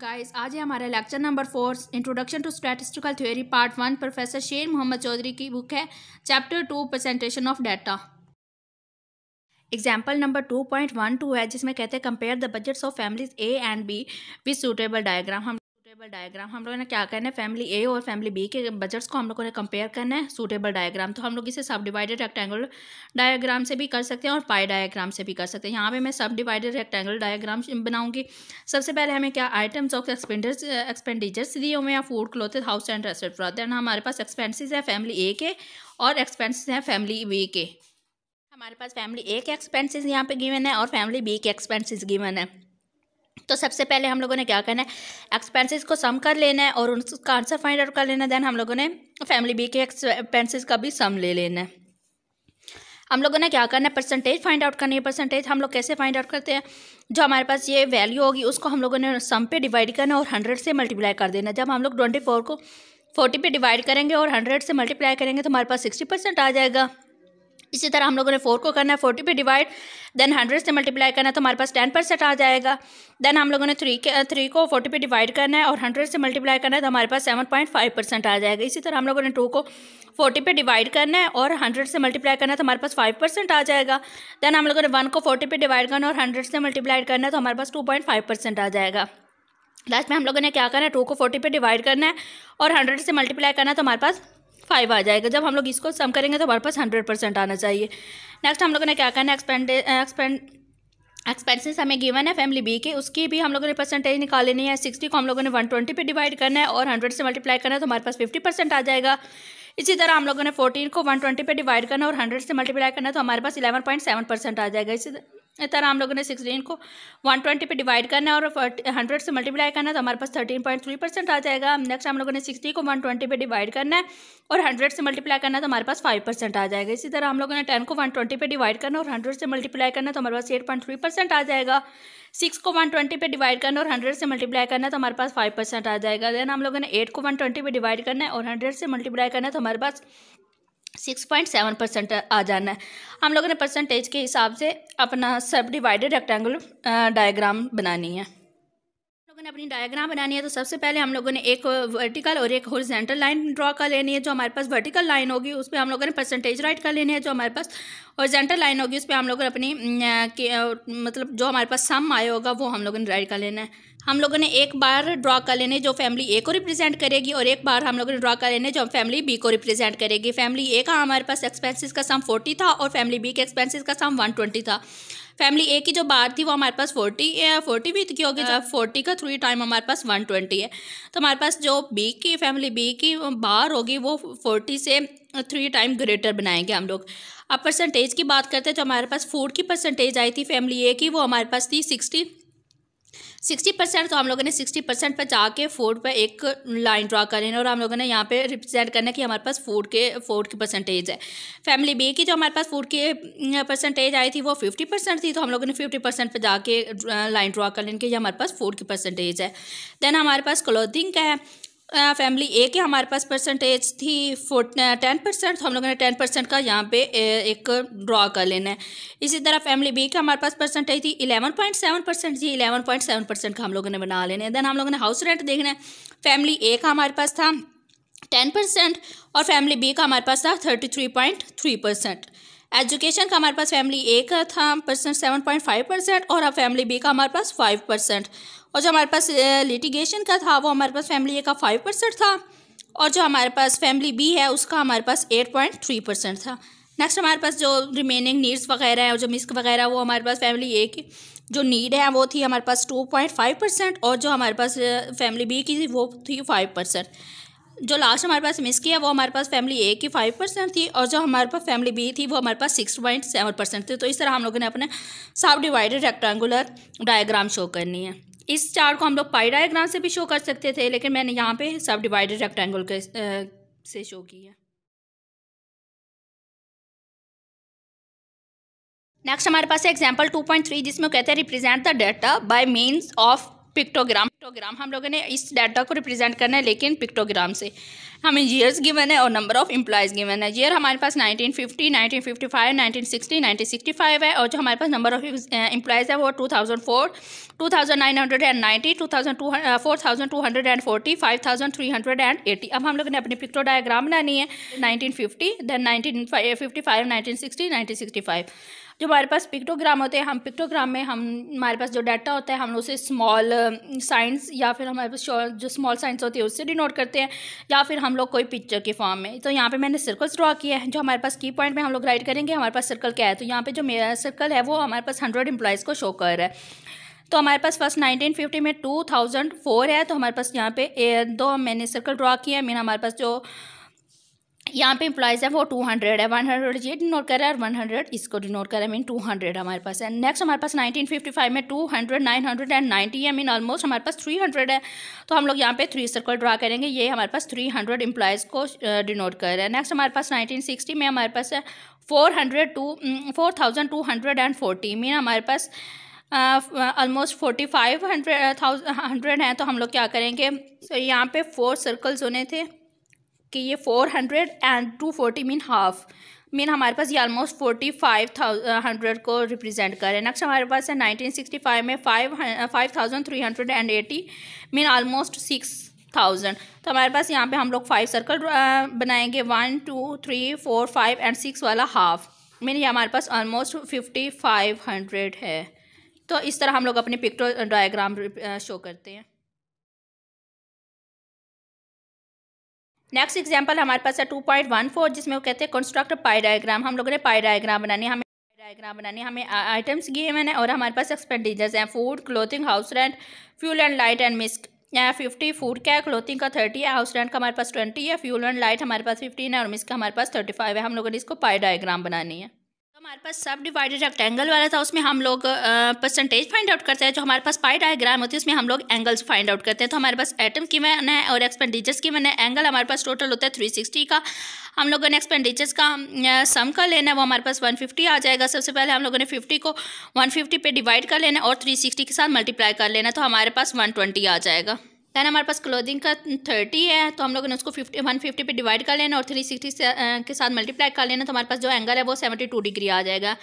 Guys आज है हमारा lecture number four introduction to statistical theory part one professor Sher Mohammad Chaudhry की बुक है chapter two presentation of data example number two point one two है जिसमें कहते हैं compare the budgets of families A and B with suitable diagram हम suitable diagram हम लोगों ने क्या करना है फैमिली ए और फैमिली बी के बजट्स को हम लोगों ने कंपेयर करना है सूटेबल डायग्राम तो हम लोग इसे सब डिवाइडेड रेक्टेंगल डायग्राम से भी कर सकते हैं और पाई डायग्राम से भी कर सकते हैं यहाँ पे मैं सब डिवाइडेड रेक्टेंगल डायग्राम बनाऊंगी सबसे पहले हमें क्या आइटम्स ऑफ एक्सपेंडर एक्सपेंडिचर्स दिए हुए हैं food cloth house and restaurant then हमारे पास एक्सपेंसिस है फैमिली ए के और एक्सपेंसिस हैं फैमिली बी के हमारे पास फैमिली ए के एक्सपेंसिस यहाँ पे गिवन है और फैमिली बी के एक्सपेंसिस गिवन है तो सबसे पहले हम लोगों ने क्या करना है एक्सपेंसेस को सम कर लेना है और उसका आंसर फाइंड आउट कर लेना है देन हम लोगों ने फैमिली बी के एक्सपेंसेस का भी सम ले लेना है हम लोगों ने क्या करना है परसेंटेज फाइंड आउट करनी है परसेंटेज हम लोग कैसे फाइंड आउट करते हैं जो हमारे पास ये वैल्यू होगी उसको हम लोगों ने सम पे डिवाइड करना है और हंड्रेड से मल्टीप्लाई कर देना जब हम लोग ट्वेंटी फोर को फोर्टी पे डिवाइड करेंगे और हंड्रेड से मल्टीप्लाई करेंगे तो हमारे पास सिक्सटी परसेंट आ जाएगा इसी तरह हम लोगों ने फोर को करना है फोर्टी पे डिवाइड देन हंड्रेड से मल्टीप्लाई करना है तो हमारे पास टेन परसेंट आ जाएगा देन हम लोगों ने थ्री के थ्री को फोर्टी पे डिवाइड करना है और हंड्रेड से मल्टीप्लाई करना है तो हमारे पास सेवन पॉइंट फाइव परसेंट आ जाएगा इसी तरह हम लोगों ने टू को फोर्टी पे डिवाइड करना है और हंड्रेड से मल्टीप्लाई करना है तो हमारे पास फाइव परसेंट आ जाएगा देन हम लोगों ने वन को फोर्टी पे डिवाइड करना है और हंड्रेड से मल्टीप्लाई करना है तो हमारे पास टू पॉइंट फाइव परसेंट आ जाएगा लास्ट में हम लोगों ने क्या करना है टू को फोर्टी पे डिवाइड करना है और हंड्रेड से मल्टीप्लाई करना है तो हमारे पास फाइव आ जाएगा जब हम लोग इसको सम करेंगे तो हमारे पास हंड्रेड परसेंट आना चाहिए नेक्स्ट हम लोगों ने क्या करना है एक्सपेंड एक्सपेंड एक्सपेंसेस हमें गिवन है फैमिली बी के उसकी भी हम लोगों ने परसेंटेज निकाल लेनी है सिक्सटी को हम लोगों ने वन ट्वेंटी पर डिवाइड करना है और हंड्रेड से मल्टीप्लाई करना है तो हमारे पास फिफ्टी परसेंट आ जाएगा इसी तरह हम लोगों ने फोर्टीन को वन ट्वेंटी पर डिवाइड करना है और हंड्रेड से मल्टीप्लाई करना है तो हमारे पास इलेवन पॉइंट सेवन परसेंट आ जाएगा इसी तरह इस तरह हम लोगों ने सिक्सटीन को वन ट्वेंटी पर डिवाइड करना है और हंड्रेड से मल्टीप्लाई करना है तो हमारे पास थर्टीन पॉइंट थ्री परसेंट आ जाएगा नेक्स्ट हम लोगों ने सिक्सटी को वन ट्वेंटी पर डिवाइड करना है और हंड्रेड से मल्टीप्लाई करना है तो हमारे पास फाइव परसेंट आ जाएगा इसी तरह हम लोगों ने टेन को वन ट्वेंटी पर डिवाइड करना और हंड्रेड से मल्टीप्लाई करना तो हमारे पास एट पॉइंट थ्री परसेंट आ जाएगा सिक्स को वन ट्वेंटी पर डिवाइड करना और हंड्रेड से मल्टीप्लाई करना तो हमारे पास फाइव परसेंट आ जाएगा देन हम लोगों ने एट को वन ट्वेंटी पर डिवाइड करना है और हंड्रेड से मल्टीप्लाई करना तो हमारे पास सिक्स पॉइंट सेवन परसेंट आ जाना है हम लोगों ने परसेंटेज के हिसाब से अपना सब डिवाइडेड रेक्टेंगुलर डायग्राम बनानी है लोगों ने अपनी डायग्राम बनानी है तो सबसे पहले हम लोगों ने एक वर्टिकल और एक हॉरिजेंटल लाइन ड्रॉ कर लेनी है जो हमारे पास वर्टिकल लाइन होगी उस पर हम लोगों ने परसेंटेज राइट कर लेनी है जो हमारे पास हॉरिजेंटल लाइन होगी उस पर हम लोगों ने अपनी मतलब जो हमारे पास सम आया होगा वो हम लोगों ने राइट कर लेना है हम लोगों ने एक बार ड्रॉ कर लेने जो फैमिली ए को रिप्रेजेंट करेगी और एक बार हम लोगों ने ड्रॉ कर लेने जो फैमिली बी को रिप्रेजेंट करेगी फैमिली ए का हमारे पास एक्सपेंसेस का सम फोर्टी था और फैमिली बी के एक्सपेंसेस का सम वन ट्वेंटी था फैमिली ए की जो बार थी वो हमारे पास फोर्टी फोर्टी भी की होगी जब हाँ। फोर्टी का थ्री टाइम हमारे पास वन ट्वेंटी है तो हमारे पास जो बी की फैमिली बी की बार होगी वो फोर्टी से थ्री टाइम ग्रेटर बनाएंगे हम लोग अब परसेंटेज की बात करते हैं तो हमारे पास फूड की परसेंटेज आई थी फैमिली ए की वो हमारे पास थी सिक्सटी सिक्सटी परसेंट तो हम लोगों ने सिक्सटी परसेंट पर जाके फोर्ड पर एक लाइन ड्रा कर लेना और हम लोगों ने यहाँ पे रिप्रेजेंट करना कि हमारे पास फोर्ड के फोर्ड की परसेंटेज है फैमिली बी की जो हमारे पास फोर्ड की परसेंटेज आई थी वो फिफ्टी परसेंट थी तो हम लोगों ने फिफ्टी परसेंट पर जाके लाइन ड्रा कर लेना कि हमारे पास फोर्ड की परसेंटेज है देन हमारे पास क्लोथिंग का है फैमिली ए के हमारे पास परसेंटेज थी फोर टेन परसेंट तो हम लोगों ने टेन परसेंट का यहाँ पे एक ड्रॉ कर लेना है इसी तरह फैमिली बी के हमारे पास परसेंटेज थी इलेवन पॉइंट सेवन परसेंट जी इलेवन पॉइंट सेवन परसेंट का हम लोगों ने बना लेना है देन हम लोगों ने हाउस रेंट देखना है फैमिली ए का हमारे पास था टेन परसेंट और फैमिली बी का हमारे पास था thirty three point three percent education का हमारे पास फैमिली ए का था percent seven point five percent और अब फैमिली बी का हमारे पास फाइव परसेंट और जो हमारे पास लिटिगेशन का था वो हमारे पास फैमिली ए का फाइव परसेंट था और जो हमारे पास फैमिली बी है उसका हमारे पास एट पॉइंट थ्री परसेंट था नेक्स्ट हमारे पास जो रिमेनिंग नीड्स वगैरह है जो मिस्क वगैरह वो हमारे पास फैमिली ए की जो नीड है वो थी हमारे पास टू पॉइंट फाइव परसेंट और जो हमारे पास फैमिली बी की थी वो थी फाइव परसेंट जो लास्ट हमारे पास मिस किया वो हमारे पास फैमिली ए की फाइव परसेंट थी और जो हमारे पास फैमिली बी थी वो हमारे पास सिक्स पॉइंट सेवन परसेंट थी तो इस तरह हम लोगों ने अपने सब डिवाइडेड रेक्टेंगुलर डायग्राम शो करनी है इस चार्ट को हम लोग पाई डायग्राम से भी शो कर सकते थे लेकिन मैंने यहाँ पे सब डिवाइडेड रेक्टेंगुल के से शो की है नेक्स्ट हमारे पास है पॉइंट थ्री जिसमें कहते हैं represent the data by means of pictogram pictogram हम लोगों ने इस डाटा को रिप्रेजेंट करना है लेकिन पिक्टोग्राम से हमें ईयर्स गिवन है और नंबर ऑफ इम्प्लॉज गिवन है ईयर हमारे पास 1950, 1955, 1960, 1965 है और जो हमारे पास नंबर ऑफ इम्प्लॉज है वो 2004, 2990, 2200, फोर थाउजेंड एंड एटी अब हम लोगों ने अपनी पिक्टो डायग्राम बनानी है nineteen fifty then nineteen fifty five nineteen sixty जो हमारे पास पिक्टोग्राम होते हैं हम पिक्टोग्राम में हम हमारे पास जो डाटा होता है हम उसे स्मॉल साइंस um, या फिर हमारे पास जो स्मॉल साइंस होती है उससे डिनोट करते हैं या फिर हम लोग कोई पिक्चर के फॉर्म में तो यहाँ पर मैंने सर्कल्स ड्रॉ किए है जो हमारे पास की पॉइंट में हम लोग राइट करेंगे हमारे पास सर्कल क्या है तो यहाँ पर जो मेरा सर्कल है वो हमारे पास हंड्रेड एम्प्लॉयज़ को शो कर रहा है तो हमारे पास फर्स्ट 1950 में 2004 है तो हमारे पास यहाँ पे दो मैंने सर्कल ड्रॉ किया है मीन हमारे पास जो यहाँ पे एम्प्लॉयज़ है वो टू हंड्रेड है वन हंड्रेड ये डिनोट कर रहा है और वन हंड्रेड इसको डिनोट कर रहा है मीन टू हंड्रेड हमारे पास है नेक्स्ट हमारे पास नाइनटीन फिफ्टी फाइव में two hundred nine hundred and ninety है मीन ऑलमोस्ट हमारे पास थ्री हंड्रेड है तो हम लोग यहाँ पे थ्री सर्कल ड्रा करेंगे ये हमारे पास थ्री हंड्रेड एम्प्लॉयज़ को डिनोट कर रहा है नेक्स्ट हमारे पास नाइनटीन सिक्सटी में हमारे पास है four hundred two four thousand two hundred and forty mean हमारे पास almost forty five hundred thousand hundred हैं तो हम लोग क्या करेंगे so, यहाँ पे फोर सर्कल्स होने थे कि ये four hundred and two forty mean half mean हमारे पास ये आलमोस्ट फोर्टी फाइव हंड्रेड को रिप्रेजेंट कर रहे हैं नेक्स्ट हमारे पास है नाइनटीन सिक्सटी फाइव में five five thousand three hundred and eighty mean almost six thousand तो हमारे पास यहाँ पे हम लोग फाइव सर्कल uh, बनाएंगे one two three four five and six वाला हाफ मीन ये हमारे पास ऑलमोस्ट फिफ्टी फाइव हंड्रेड है तो इस तरह हम लोग अपने पिक्टो डायग्राम शो करते हैं नेक्स्ट एग्जाम्पल हमारे पास है टू पॉइंट वन फोर जिसमें वो कहते हैं कंस्ट्रक्ट पाई डायग्राम हम लोगों ने पाई डायग्राम बनानी हमें डायग्राम बनाने हमें आइटम्स किए हैं मैंने और हमारे पास एक्सपेंडिचर्स हैं food clothing house rent fuel and light and misc fifty food का है क्लोथिंग का थर्टी है हाउस रेंट का हमारे पास ट्वेंटी है फ्यूल एंड लाइट हमारे पास फिफ्टीन है और मिस्क का हमारे पास थर्टी फाइव है हम लोगों ने इसको पाई डायग्राम बनानी है हमारे पास सब डिवाइडेड रेक्टेंगल वाला था उसमें हम लोग परसेंटेज फाइंड आउट करते हैं जो हमारे पास पाई डायग्राम होती है उसमें हम लोग एंगल्स फाइंड आउट करते हैं तो हमारे पास एटम की वन है और एक्सपेंडिचर्स की मैंने है एंगल हमारे पास टोटल होता है थ्री सिक्सटी का हम लोगों ने एक्सपेंडिचर्स का सम का लेना है वो हमारे पास वन फिफ्टी आ जाएगा सबसे पहले हम लोगों ने फिफ्टी को वन फिफ्टी पे डिवाइड कर लेना है और थ्री सिक्सटी के साथ मल्टीप्लाई कर लेना तो हमारे पास वन ट्वेंटी आ जाएगा देन हमारे पास क्लोथिंग का थर्टी है तो हम लोगों ने उसको फिफ्टी वन फिफ्टी पर डिवाइड कर लेना और थ्री सिक्सटी के साथ मल्टीप्लाई कर लेना तो हमारे पास जो एंगल है वो सेवेंटी टू डिग्री आ जाएगा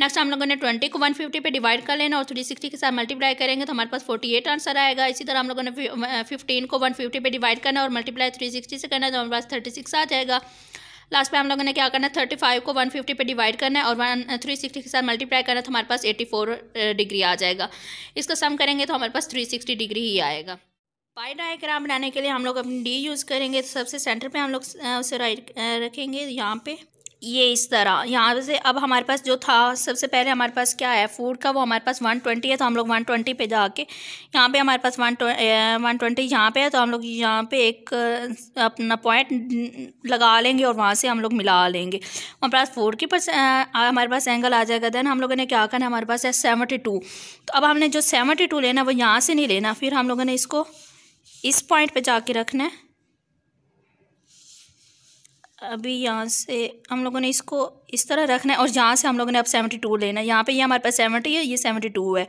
नेक्स्ट हम लोगों ने ट्वेंटी को वन फिफ्टी पर डिवाइड कर लेना और थ्री सिक्सटी के साथ मल्टीप्लाई करेंगे तो हमारे पास फोर्टी एट आंसर आएगा इसी तरह हम लोगों ने फिफ्टीन को वन फिफ्टी पर डिवाइड करना और मल्टीप्लाई थ्री सिक्सटी से करना तो हमारे पास थर्टी सिक्स आ जाएगा लास्ट पे हम लोगों ने क्या करना है थर्टी फाइव को वन फिफ्टी पर डिवाइड करना है और वन थ्री सिक्सटी के साथ मल्टीप्लाई करना तो हमारे पास एटी फोर डिग्री आ जाएगा इसका सम करेंगे तो हमारे पास थ्री सिक्सटी डिग्री ही आएगा पाई डायग्राम बनाने के लिए हम लोग अपनी डी यूज़ करेंगे तो सबसे सेंटर पे हम लोग उसे राइट रखेंगे यहाँ पे ये इस तरह यहाँ से अब हमारे पास जो था सबसे पहले हमारे पास क्या है फूड का वो हमारे पास वन ट्वेंटी है तो हम लोग वन ट्वेंटी पे जाके यहाँ पे हमारे पास वन वन ट्वेंटी यहाँ पर है तो हम लोग यहाँ पे एक अपना पॉइंट लगा लेंगे और वहाँ से हम लोग मिला लेंगे हमारे पास फूड की परस हमारे पास एंगल आ जाएगा देन हम लोगों ने क्या करना है हमारे पास है सेवेंटी टू तो अब हमने जो सेवनटी टू लेना है वो यहाँ से नहीं लेना फिर हम लोगों ने इसको इस पॉइंट पे जाके रखना है अभी यहाँ से हम लोगों ने इसको इस तरह रखना है और यहाँ से हम लोगों ने अब सेवेंटी टू लेना है यहाँ पे ये यह हमारे पास सेवेंटी है ये सेवेंटी टू है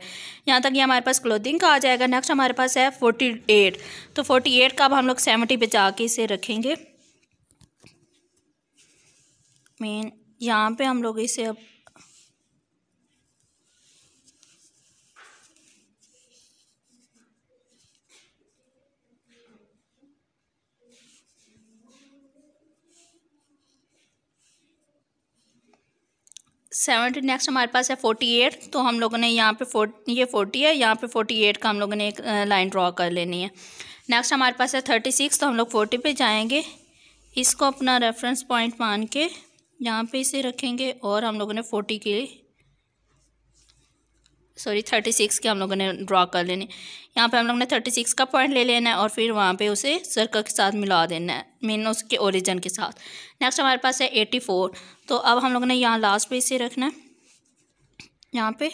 यहाँ तक ये यह हमारे पास क्लोथिंग का आ जाएगा नेक्स्ट हमारे पास है फोर्टी एट तो फोर्टी एट का अब हम लोग सेवेंटी पे जाके इसे रखेंगे मेन यहाँ पे हम लोग इसे अब सेवेंटी नेक्स्ट हमारे पास है फोर्टी एट तो हम लोगों ने यहाँ पे फोर्टी ये फोर्टी है यहाँ पे फोर्टी एट का हम लोगों ने एक लाइन ड्रॉ कर लेनी है नेक्स्ट हमारे पास है थर्टी सिक्स तो हम लोग फोर्टी पे जाएंगे इसको अपना रेफरेंस पॉइंट मान के यहाँ पे इसे रखेंगे और हम लोगों ने फोर्टी के सॉरी थर्टी सिक्स के हम लोगों ने ड्रा कर लेने यहाँ पे हम लोग ने थर्टी सिक्स का पॉइंट ले लेना है और फिर वहाँ पे उसे सर्कल के साथ मिला देना है मीन उसके ओरिजिन के साथ नेक्स्ट हमारे पास है एटी फोर तो अब हम लोगों ने यहाँ लास्ट पे इसे रखना है यहाँ पे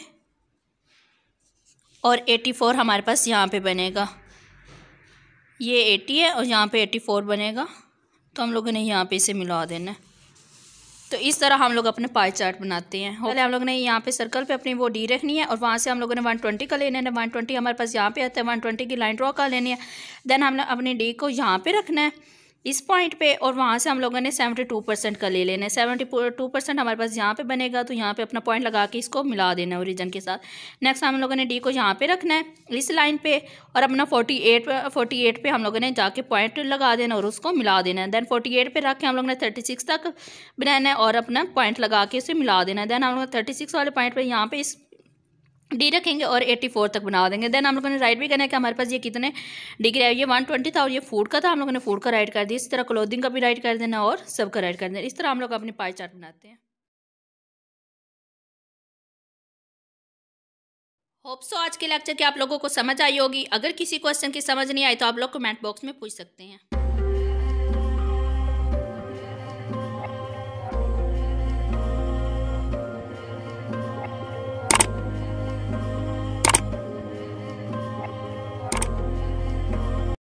और एटी फोर हमारे पास यहाँ पे बनेगा ये एटी है और यहाँ पे एटी फोर बनेगा तो हम लोगों ने यहाँ पे इसे मिला देना है तो इस तरह हम लोग अपने पाई चार्ट बनाते हैं पहले हम लोग ने यहाँ पे सर्कल पे अपनी वो डी रखनी है और वहाँ से हम लोगों ने वन ट्वेंटी का लेना है वन तो ट्वेंटी हमारे पास यहाँ पे आता है वन ट्वेंटी की लाइन ड्रॉ कर लेनी है देन हम अपनी डी को यहाँ पे रखना है इस पॉइंट पे और वहाँ से हम लोगों ने सेवेंटी टू परसेंट का ले लेना है सेवेंटी टू परसेंट हमारे पास यहाँ पे बनेगा तो यहाँ पे अपना पॉइंट लगा के इसको मिला देना है ओरिजन के साथ नेक्स्ट हम लोगों ने डी को यहाँ पे रखना है इस लाइन पे और अपना फोर्टी एट फोर्टी एट पर हम लोगों ने जाके पॉइंट लगा देना और उसको मिला देना है देन फोर्टी एट रख के हम लोगों ने थर्टी सिक्स तक बनाना है और अपना पॉइंट लगा के उसे मिला देना है देन हम लोग थर्टी सिक्स वाले पॉइंट पर यहाँ पर इस डी रखेंगे और एट्टी फोर तक बना देंगे देन हम लोगों ने राइट भी करना है कि हमारे पास ये कितने डिग्री आए ये वन ट्वेंटी था और ये फूड का था हम लोगों ने फूड का राइट कर दिया इस तरह क्लोथिंग का भी राइट कर देना और सब का राइट कर देना इस तरह हम लोग अपनी पाई चार्ट बनाते हैं होप सो आज के लेक्चर की आप लोगों को समझ आई होगी अगर किसी क्वेश्चन की समझ नहीं आई तो आप लोग कमेंट बॉक्स में पूछ सकते हैं